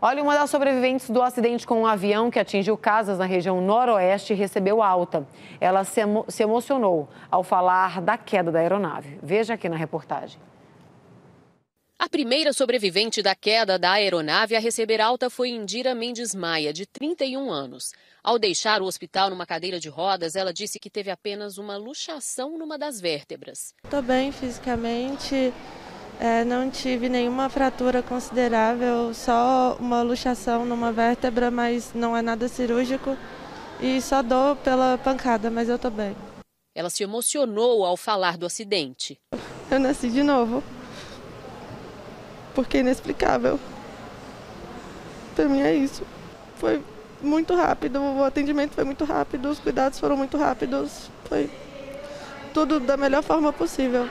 Olha, uma das sobreviventes do acidente com um avião que atingiu casas na região noroeste recebeu alta. Ela se, emo se emocionou ao falar da queda da aeronave. Veja aqui na reportagem. A primeira sobrevivente da queda da aeronave a receber alta foi Indira Mendes Maia, de 31 anos. Ao deixar o hospital numa cadeira de rodas, ela disse que teve apenas uma luxação numa das vértebras. Estou bem fisicamente, é, não tive nenhuma fratura considerável, só uma luxação numa vértebra, mas não é nada cirúrgico. E só dou pela pancada, mas eu tô bem. Ela se emocionou ao falar do acidente. Eu nasci de novo. Porque é inexplicável. Para mim é isso. Foi muito rápido, o atendimento foi muito rápido, os cuidados foram muito rápidos. Foi tudo da melhor forma possível.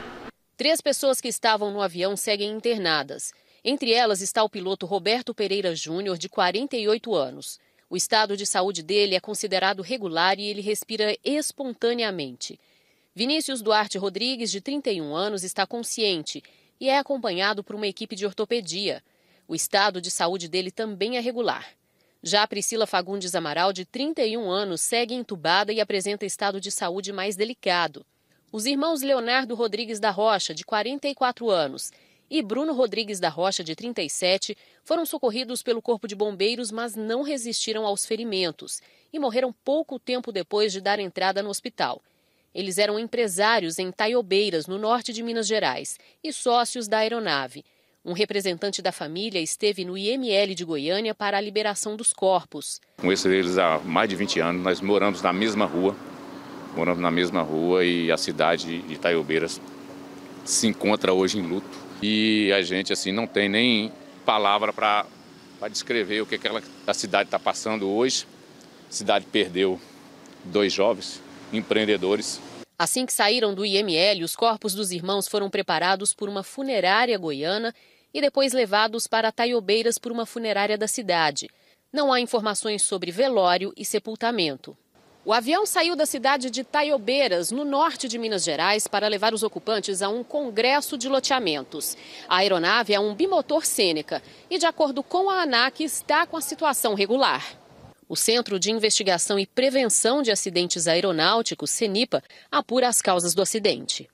Três pessoas que estavam no avião seguem internadas. Entre elas está o piloto Roberto Pereira Júnior, de 48 anos. O estado de saúde dele é considerado regular e ele respira espontaneamente. Vinícius Duarte Rodrigues, de 31 anos, está consciente e é acompanhado por uma equipe de ortopedia. O estado de saúde dele também é regular. Já Priscila Fagundes Amaral, de 31 anos, segue entubada e apresenta estado de saúde mais delicado os irmãos Leonardo Rodrigues da Rocha, de 44 anos, e Bruno Rodrigues da Rocha, de 37, foram socorridos pelo Corpo de Bombeiros, mas não resistiram aos ferimentos e morreram pouco tempo depois de dar entrada no hospital. Eles eram empresários em Taiobeiras, no norte de Minas Gerais, e sócios da aeronave. Um representante da família esteve no IML de Goiânia para a liberação dos corpos. Conheço eles há mais de 20 anos, nós moramos na mesma rua, moramos na mesma rua e a cidade de Itaiobeiras se encontra hoje em luto. E a gente assim não tem nem palavra para descrever o que a cidade está passando hoje. A cidade perdeu dois jovens empreendedores. Assim que saíram do IML, os corpos dos irmãos foram preparados por uma funerária goiana e depois levados para Taiobeiras por uma funerária da cidade. Não há informações sobre velório e sepultamento. O avião saiu da cidade de Taiobeiras, no norte de Minas Gerais, para levar os ocupantes a um congresso de loteamentos. A aeronave é um bimotor Sêneca e, de acordo com a ANAC, está com a situação regular. O Centro de Investigação e Prevenção de Acidentes Aeronáuticos, CENIPA, apura as causas do acidente.